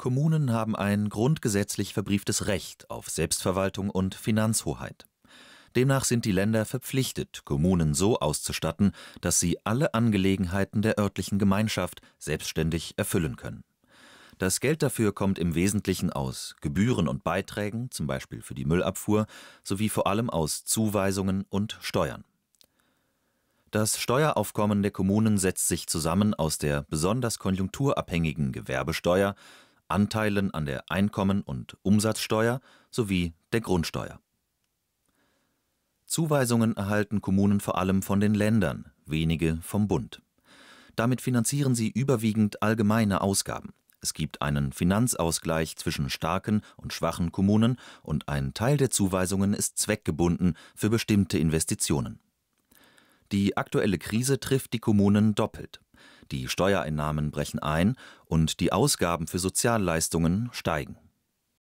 Kommunen haben ein grundgesetzlich verbrieftes Recht auf Selbstverwaltung und Finanzhoheit. Demnach sind die Länder verpflichtet, Kommunen so auszustatten, dass sie alle Angelegenheiten der örtlichen Gemeinschaft selbstständig erfüllen können. Das Geld dafür kommt im Wesentlichen aus Gebühren und Beiträgen, zum Beispiel für die Müllabfuhr, sowie vor allem aus Zuweisungen und Steuern. Das Steueraufkommen der Kommunen setzt sich zusammen aus der besonders konjunkturabhängigen Gewerbesteuer Anteilen an der Einkommen- und Umsatzsteuer sowie der Grundsteuer. Zuweisungen erhalten Kommunen vor allem von den Ländern, wenige vom Bund. Damit finanzieren sie überwiegend allgemeine Ausgaben. Es gibt einen Finanzausgleich zwischen starken und schwachen Kommunen und ein Teil der Zuweisungen ist zweckgebunden für bestimmte Investitionen. Die aktuelle Krise trifft die Kommunen doppelt die Steuereinnahmen brechen ein und die Ausgaben für Sozialleistungen steigen